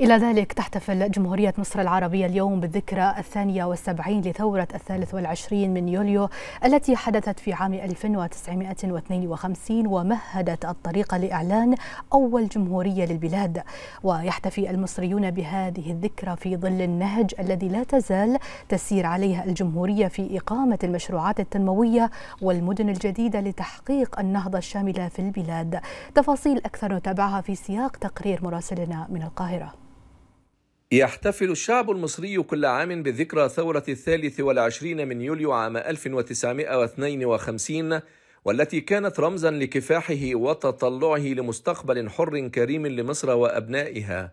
إلى ذلك تحتفل جمهورية مصر العربية اليوم بالذكرى الثانية والسبعين لثورة الثالث والعشرين من يوليو التي حدثت في عام 1952 ومهدت الطريق لإعلان أول جمهورية للبلاد ويحتفي المصريون بهذه الذكرى في ظل النهج الذي لا تزال تسير عليها الجمهورية في إقامة المشروعات التنموية والمدن الجديدة لتحقيق النهضة الشاملة في البلاد تفاصيل أكثر نتابعها في سياق تقرير مراسلنا من القاهرة يحتفل الشعب المصري كل عام بذكرى ثورة الثالث والعشرين من يوليو عام 1952 والتي كانت رمزا لكفاحه وتطلعه لمستقبل حر كريم لمصر وأبنائها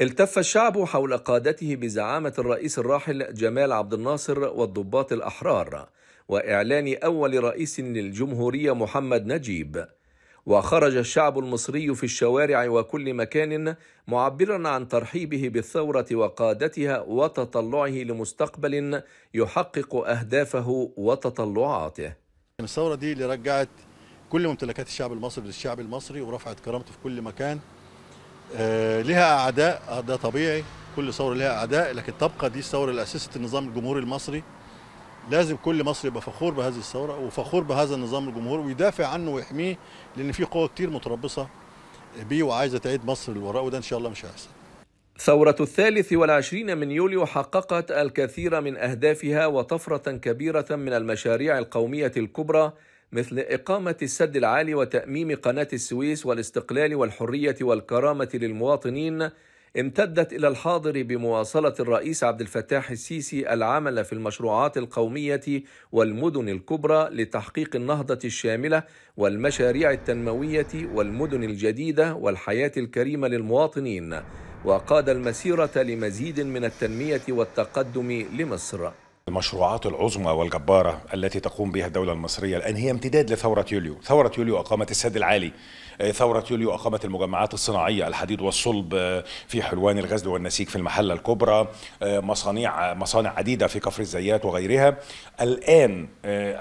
التف الشعب حول قادته بزعامة الرئيس الراحل جمال عبد الناصر والضباط الأحرار وإعلان أول رئيس للجمهورية محمد نجيب وخرج الشعب المصري في الشوارع وكل مكان معبرا عن ترحيبه بالثوره وقادتها وتطلعه لمستقبل يحقق اهدافه وتطلعاته. الثوره دي اللي رجعت كل ممتلكات الشعب المصري للشعب المصري ورفعت كرامته في كل مكان. آه، لها اعداء ده طبيعي كل ثوره لها اعداء لكن تبقى دي الثوره اللي اسست النظام الجمهوري المصري لازم كل مصري يبقى فخور بهذه الثوره وفخور بهذا النظام الجمهوري ويدافع عنه ويحميه لان في قوى كتير متربصه بيه وعايزه تعيد مصر للوراء وده ان شاء الله مش هيحصل. ثورة الثالث والعشرين من يوليو حققت الكثير من أهدافها وطفرة كبيرة من المشاريع القومية الكبرى مثل إقامة السد العالي وتأميم قناة السويس والاستقلال والحرية والكرامة للمواطنين امتدت إلى الحاضر بمواصلة الرئيس عبد الفتاح السيسي العمل في المشروعات القومية والمدن الكبرى لتحقيق النهضة الشاملة والمشاريع التنموية والمدن الجديدة والحياة الكريمة للمواطنين وقاد المسيرة لمزيد من التنمية والتقدم لمصر المشروعات العظمى والجبارة التي تقوم بها الدولة المصرية الآن هي امتداد لثورة يوليو ثورة يوليو أقامت السد العالي آه، ثورة يوليو أقامت المجمعات الصناعية الحديد والصلب آه، في حلوان الغزل والنسيج في المحلة الكبرى آه، مصانع مصانع عديدة في كفر الزيات وغيرها الآن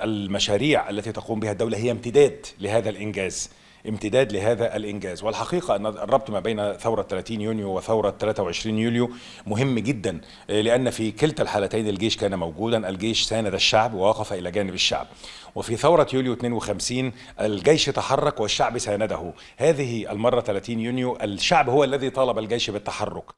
المشاريع التي تقوم بها الدولة هي امتداد لهذا الإنجاز امتداد لهذا الإنجاز والحقيقة أن الربط ما بين ثورة 30 يونيو وثورة 23 يوليو مهم جدا لأن في كلتا الحالتين الجيش كان موجودا الجيش ساند الشعب ووقف إلى جانب الشعب وفي ثورة يوليو 52 الجيش تحرك والشعب سانده هذه المرة 30 يونيو الشعب هو الذي طالب الجيش بالتحرك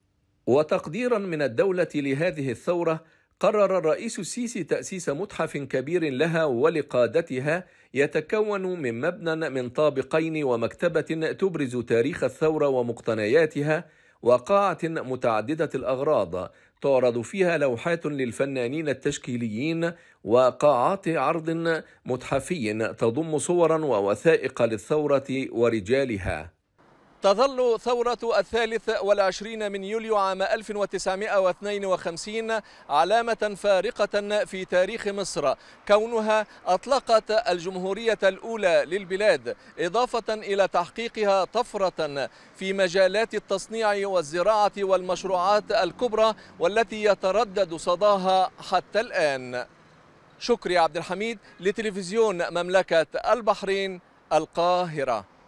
وتقديرا من الدولة لهذه الثورة قرر الرئيس السيسي تأسيس متحف كبير لها ولقادتها يتكون من مبنى من طابقين ومكتبة تبرز تاريخ الثورة ومقتنياتها وقاعة متعددة الأغراض تعرض فيها لوحات للفنانين التشكيليين وقاعات عرض متحفي تضم صورا ووثائق للثورة ورجالها تظل ثورة الثالث والعشرين من يوليو عام 1952 علامة فارقة في تاريخ مصر كونها أطلقت الجمهورية الأولى للبلاد إضافة إلى تحقيقها طفرة في مجالات التصنيع والزراعة والمشروعات الكبرى والتي يتردد صداها حتى الآن شكري عبد الحميد لتلفزيون مملكة البحرين القاهرة